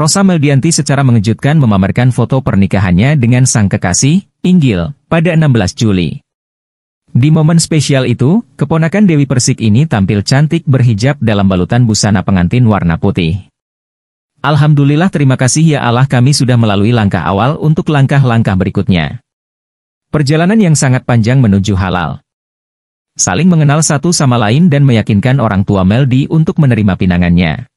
Rosa Meldianti secara mengejutkan memamerkan foto pernikahannya dengan sang kekasih, Inggil, pada 16 Juli. Di momen spesial itu, keponakan Dewi Persik ini tampil cantik berhijab dalam balutan busana pengantin warna putih. Alhamdulillah terima kasih ya Allah kami sudah melalui langkah awal untuk langkah-langkah berikutnya. Perjalanan yang sangat panjang menuju halal. Saling mengenal satu sama lain dan meyakinkan orang tua Meldi untuk menerima pinangannya.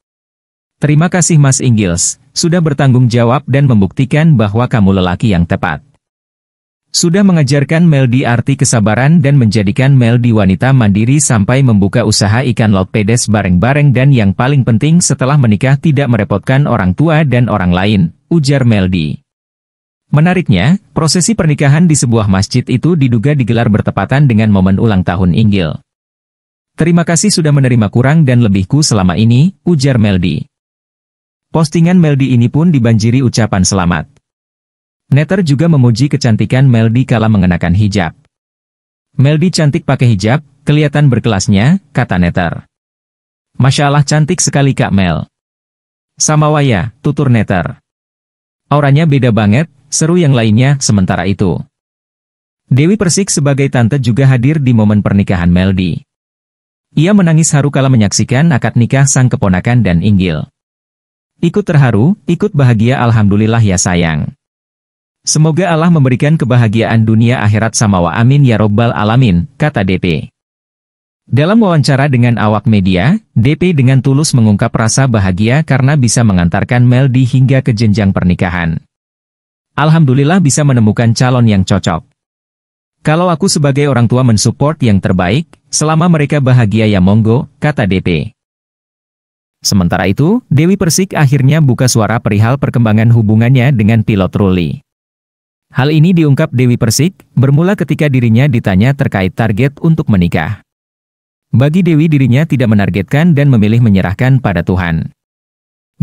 Terima kasih Mas Inggils, sudah bertanggung jawab dan membuktikan bahwa kamu lelaki yang tepat. Sudah mengajarkan Meldi arti kesabaran dan menjadikan Meldi wanita mandiri sampai membuka usaha ikan laut pedes bareng-bareng dan yang paling penting setelah menikah tidak merepotkan orang tua dan orang lain, ujar Meldi. Menariknya, prosesi pernikahan di sebuah masjid itu diduga digelar bertepatan dengan momen ulang tahun Inggil. Terima kasih sudah menerima kurang dan lebihku selama ini, ujar Meldi. Postingan Meldi ini pun dibanjiri ucapan selamat. Netter juga memuji kecantikan Meldi kala mengenakan hijab. Meldi cantik pakai hijab, kelihatan berkelasnya, kata Netter. Masya cantik sekali Kak Mel. Sama waya, tutur Netter. Auranya beda banget, seru yang lainnya sementara itu. Dewi Persik sebagai tante juga hadir di momen pernikahan Meldi. Ia menangis haru kala menyaksikan akad nikah sang keponakan dan Inggil. Ikut terharu, ikut bahagia Alhamdulillah ya sayang. Semoga Allah memberikan kebahagiaan dunia akhirat sama wa amin ya robbal alamin, kata DP. Dalam wawancara dengan awak media, DP dengan tulus mengungkap rasa bahagia karena bisa mengantarkan Meldi hingga ke jenjang pernikahan. Alhamdulillah bisa menemukan calon yang cocok. Kalau aku sebagai orang tua mensupport yang terbaik, selama mereka bahagia ya monggo, kata DP. Sementara itu, Dewi Persik akhirnya buka suara perihal perkembangan hubungannya dengan pilot Ruli. Hal ini diungkap Dewi Persik, bermula ketika dirinya ditanya terkait target untuk menikah. Bagi Dewi dirinya tidak menargetkan dan memilih menyerahkan pada Tuhan.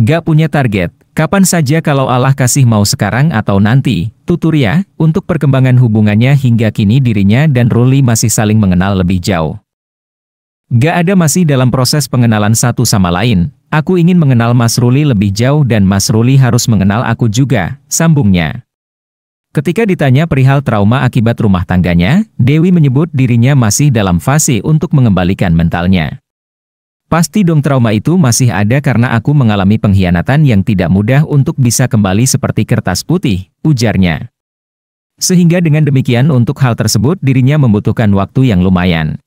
Gak punya target, kapan saja kalau Allah kasih mau sekarang atau nanti, Tutur ya, untuk perkembangan hubungannya hingga kini dirinya dan Ruli masih saling mengenal lebih jauh. Gak ada masih dalam proses pengenalan satu sama lain. Aku ingin mengenal Mas Ruli lebih jauh dan Mas Ruli harus mengenal aku juga, sambungnya. Ketika ditanya perihal trauma akibat rumah tangganya, Dewi menyebut dirinya masih dalam fase untuk mengembalikan mentalnya. Pasti dong trauma itu masih ada karena aku mengalami pengkhianatan yang tidak mudah untuk bisa kembali seperti kertas putih, ujarnya. Sehingga dengan demikian untuk hal tersebut dirinya membutuhkan waktu yang lumayan.